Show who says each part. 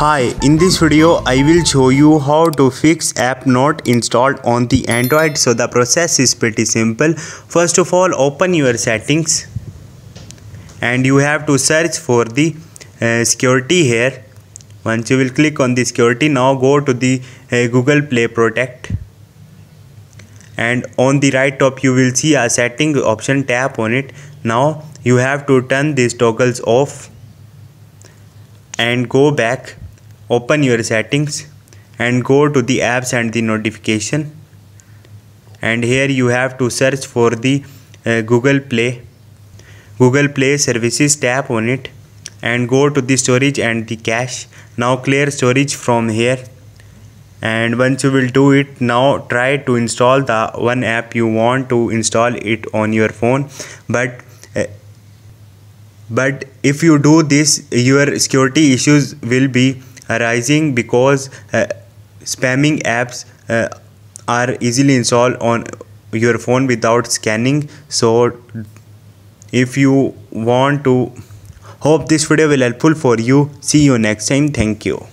Speaker 1: Hi, in this video I will show you how to fix app not installed on the Android. So the process is pretty simple. First of all open your settings and you have to search for the uh, security here. Once you will click on the security now go to the uh, Google Play Protect and on the right top you will see a setting option tap on it. Now you have to turn these toggles off and go back open your settings and go to the apps and the notification and here you have to search for the uh, google play google play services tap on it and go to the storage and the cache now clear storage from here and once you will do it now try to install the one app you want to install it on your phone but uh, but if you do this your security issues will be arising because uh, spamming apps uh, are easily installed on your phone without scanning so if you want to hope this video will helpful for you see you next time thank you